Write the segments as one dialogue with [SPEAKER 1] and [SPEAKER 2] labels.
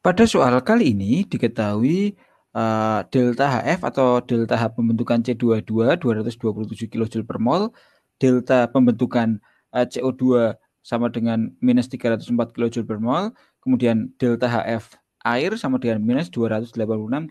[SPEAKER 1] Pada soal kali ini diketahui uh, delta HF atau delta H pembentukan C22 227 kJ per mol, delta pembentukan uh, eh, CO2 sama dengan minus 304 kJ per mol, kemudian delta HF air sama dengan minus 286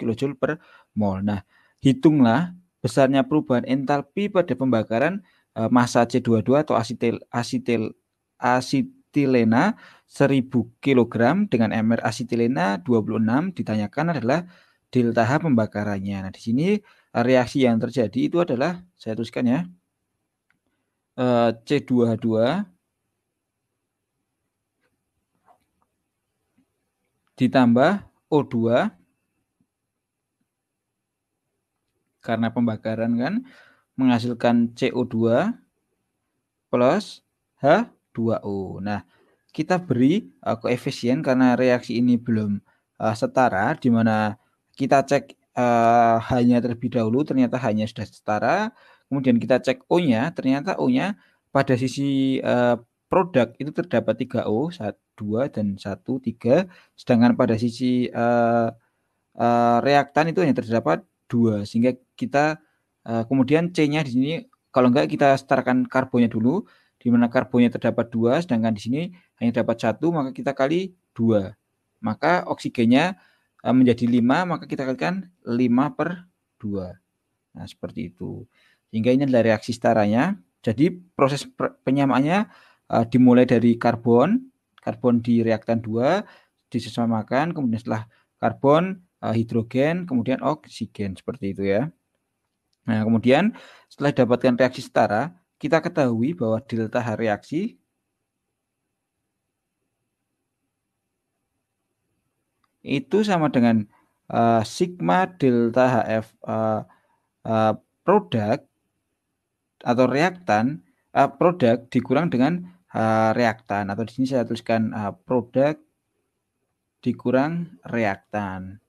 [SPEAKER 1] kJ per mol. Nah, hitunglah besarnya perubahan entalpi pada pembakaran uh, massa C22 atau asetil asetil asit acetilena 1000 kg dengan MR acetilena 26 ditanyakan adalah delta H pembakarannya. Nah, di sini reaksi yang terjadi itu adalah saya tuliskan ya. Eh, C2H2 ditambah O2 karena pembakaran kan menghasilkan CO2 plus H dua o Nah, kita beri uh, koefisien karena reaksi ini belum uh, setara di mana kita cek uh, hanya terlebih dahulu ternyata hanya sudah setara, kemudian kita cek O-nya, ternyata O-nya pada sisi uh, produk itu terdapat 3O, 1 2 dan 1 3, sedangkan pada sisi uh, uh, reaktan itu hanya terdapat 2 sehingga kita uh, kemudian C-nya di sini kalau enggak kita setarakan karbonnya dulu di mana karbonnya terdapat dua, sedangkan di sini hanya dapat satu, maka kita kali dua. Maka oksigennya eh, menjadi lima, maka kita kalikan lima per dua. Nah, seperti itu. Sehingga ini adalah reaksi setaranya. Jadi proses penyamaannya eh, dimulai dari karbon, karbon di reaktan 2 disesamakan, kemudian setelah karbon, eh, hidrogen, kemudian oksigen seperti itu ya. Nah, kemudian setelah dapatkan reaksi setara, kita ketahui bahwa delta H reaksi itu sama dengan uh, sigma delta HF uh, eh, uh, eh, produk atau reaktan uh, produk dikurang dengan uh, reaktan atau di sini saya tuliskan uh, produk dikurang reaktan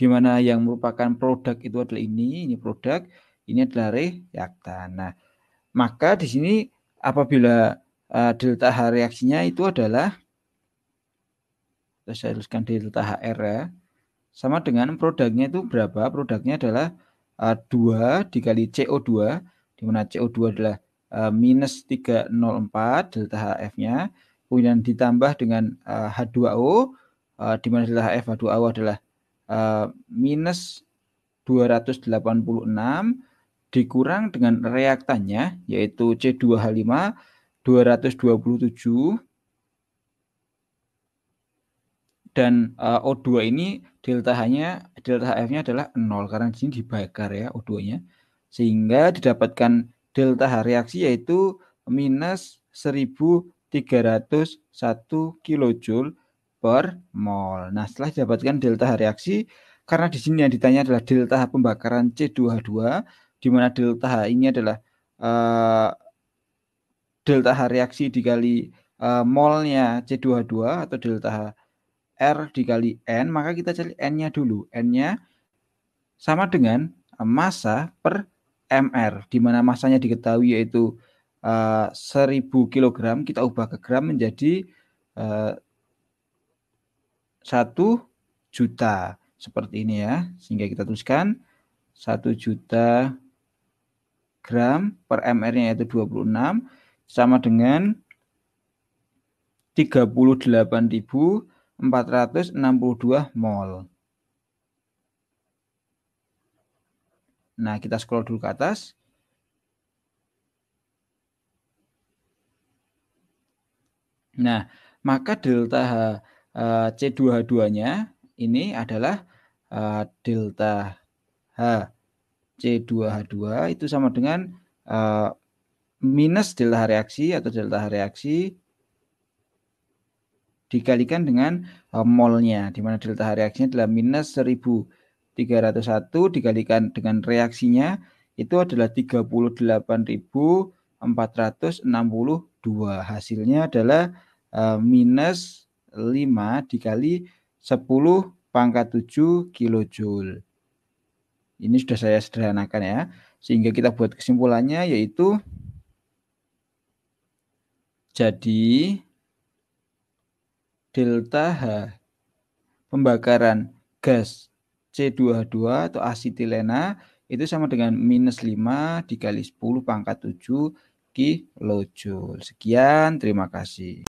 [SPEAKER 1] di mana yang merupakan produk itu adalah ini ini produk ini adalah reaktan. Nah, maka di sini apabila uh, delta H reaksinya itu adalah saya tuliskan delta HR ya. Sama dengan produknya itu berapa? Produknya adalah uh, eh, 2 dikali CO2 di mana CO2 adalah uh, minus 304 delta HF-nya kemudian ditambah dengan uh, H2O uh, di mana delta HF H2O adalah uh, minus 286 dikurang dengan reaktannya yaitu C2H5 227 dan eh, O2 ini delta H-nya delta HF-nya adalah 0 karena di sini dibakar ya O2-nya sehingga didapatkan delta H reaksi yaitu minus 1301 kilojoule per mol. Nah, setelah didapatkan delta H reaksi karena di sini yang ditanya adalah delta H pembakaran C2H2 di mana delta H ini adalah uh, delta H reaksi dikali uh, molnya c 2 h atau delta H R dikali N, maka kita cari N-nya dulu. N-nya sama dengan massa per MR, di mana massanya diketahui yaitu uh, 1000 kg, kita ubah ke gram menjadi uh, eh, 1 juta. Seperti ini ya, sehingga kita tuliskan 1 juta gram per mr-nya yaitu 26 sama dengan 38.462 mol. Nah, kita scroll dulu ke atas. Nah, maka delta H, eh, C2H2-nya ini adalah eh, delta H C2H2 itu sama dengan uh, minus delta reaksi atau delta reaksi dikalikan dengan uh, molnya di mana delta reaksinya adalah minus 1301 dikalikan dengan reaksinya itu adalah 38.462 hasilnya adalah uh, minus 5 dikali 10 pangkat 7 kilojoule ini sudah saya sederhanakan ya. Sehingga kita buat kesimpulannya yaitu jadi delta H pembakaran gas C22 atau asitilena itu sama dengan minus 5 dikali 10 pangkat 7 kilojoule. Sekian, terima kasih.